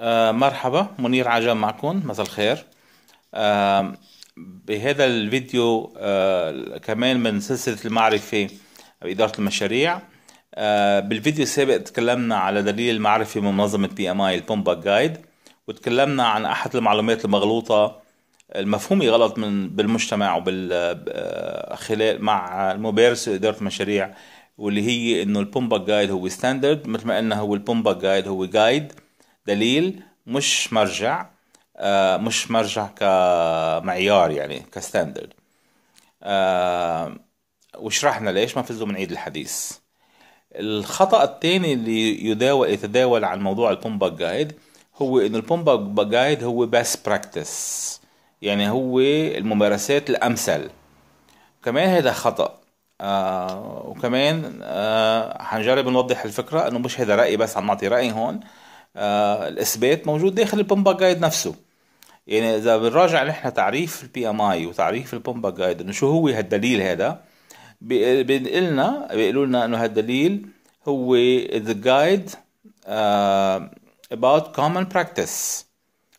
آه مرحبا منير عجم معكم مساء الخير آه بهذا الفيديو آه كمان من سلسلة المعرفة بإدارة المشاريع آه، بالفيديو السابق تكلمنا على دليل المعرفة من منظمة بي ام اي البومبا جايد وتكلمنا عن أحد المعلومات المغلوطة المفهومة غلط من بالمجتمع وبال آه، خلال مع الممارسة إدارة المشاريع واللي هي إنه البومبا جايد هو ستاندرد مثل ما قلنا هو البومبا جايد هو جايد دليل مش مرجع آه، مش مرجع كمعيار يعني كستاندرد آه، وشرحنا ليش ما فزوا من عيد الحديث الخطأ الثاني اللي يداول يتداول عن موضوع البومبا جايد هو انه البومبا جايد هو بس براكتس يعني هو الممارسات الامثل كمان هذا خطأ آه وكمان آه حنجرب نوضح الفكرة انه مش هذا رأيي بس عم نعطي رأي هون آه، الاثبات موجود داخل البومبا جايد نفسه يعني اذا بنراجع نحن تعريف البي ام اي وتعريف البومبا جايد انه شو هو هالدليل هذا بنقلنا بيقولوا لنا انه هالدليل هو ذا جايد uh, about common practice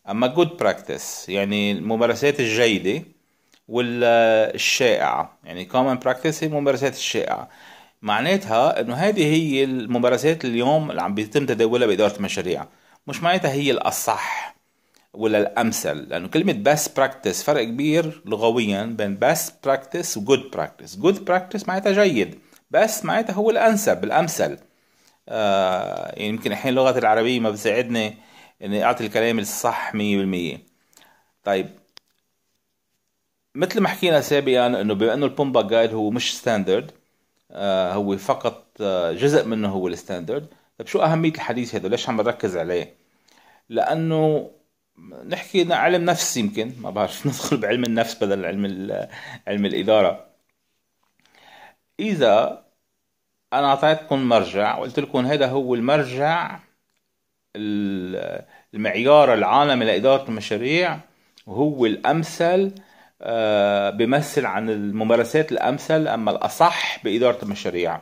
اما good practice يعني الممارسات الجيده والشائعه يعني common practice هي الممارسات الشائعه معناتها انه هذه هي الممارسات اليوم اللي عم بيتم تداولها باداره المشاريع مش معناتها هي الاصح ولا الامثل لانه كلمه best practice فرق كبير لغويا بين best practice و good practice good practice معناتها جيد بس معناتها هو الانسب الامثل آه يعني يمكن احيانا لغه العربيه ما بتساعدني اني اعطي الكلام الصح 100% طيب مثل ما حكينا سابقا انه بما انه البومبا جايد هو مش ستاندرد آه، هو فقط آه، جزء منه هو الستاندرد طيب شو أهمية الحديث هذا ليش عم نركز عليه لأنه نحكي علم نفس يمكن ما بعرف ندخل بعلم النفس بدل علم علم الإدارة إذا أنا أعطيتكم مرجع وقلت لكم هذا هو المرجع المعيار العالمي لإدارة المشاريع وهو الأمثل آه، بيمثل عن الممارسات الأمثل أما الأصح بإدارة المشاريع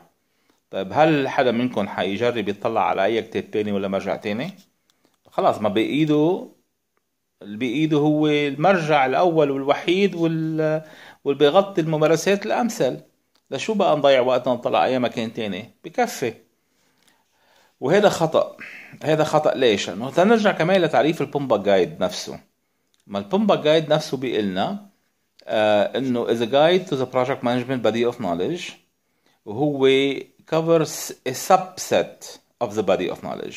طيب هل حدا منكم حيجرب يطلع على أي كتاب تاني ولا مرجع تاني؟ خلاص ما بإيده اللي بإيده هو المرجع الأول والوحيد وال... والبيغطي الممارسات الأمثل لشو بقى نضيع وقتنا نطلع أي مكان تاني؟ بكفي وهذا خطأ هذا خطأ ليش؟ لأنه تنرجع كمان لتعريف البومبا جايد نفسه ما البومبا جايد نفسه بيقلنا آه، انه از جايد تو ذا بروجكت مانجمنت بادي اوف نوليدج وهو covers a subset of the body of knowledge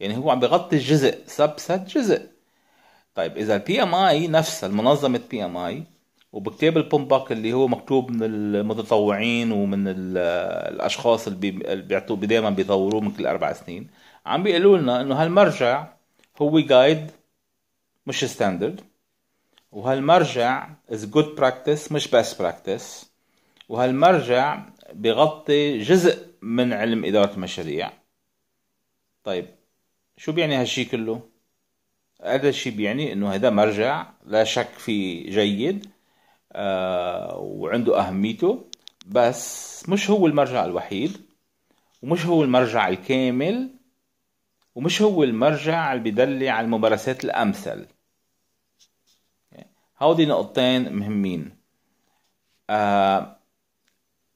يعني هو عم بغطي جزء subset جزء طيب اذا البي ام اي نفسها المنظمه بي ام اي وبكتاب البومباك اللي هو مكتوب من المتطوعين ومن الاشخاص اللي بيعطوا دائما بيطوروه من كل اربع سنين عم بيقولوا لنا انه هالمرجع هو جايد مش ستاندرد وهالمرجع is good practice مش best practice وهالمرجع بغطي جزء من علم إدارة المشاريع طيب شو بيعني هالشي كله؟ هذا الشيء بيعني انه هذا مرجع لا شك فيه جيد آه وعنده اهميته بس مش هو المرجع الوحيد ومش هو المرجع الكامل ومش هو المرجع اللي بيدلي على الممارسات الامثل هودي نقطتين مهمين آه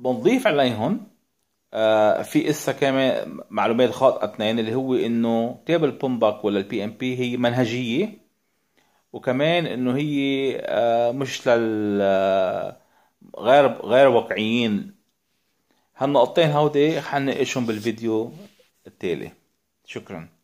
بنضيف عليهم آه في اسا كمان معلومات خاطئه اثنين اللي هو انه تيبل بومباك ولا البي ام بي هي منهجيه وكمان انه هي آه مش لل آه، غير غير واقعيين هالنقطتين هودي حنناقشهم بالفيديو التالي شكرا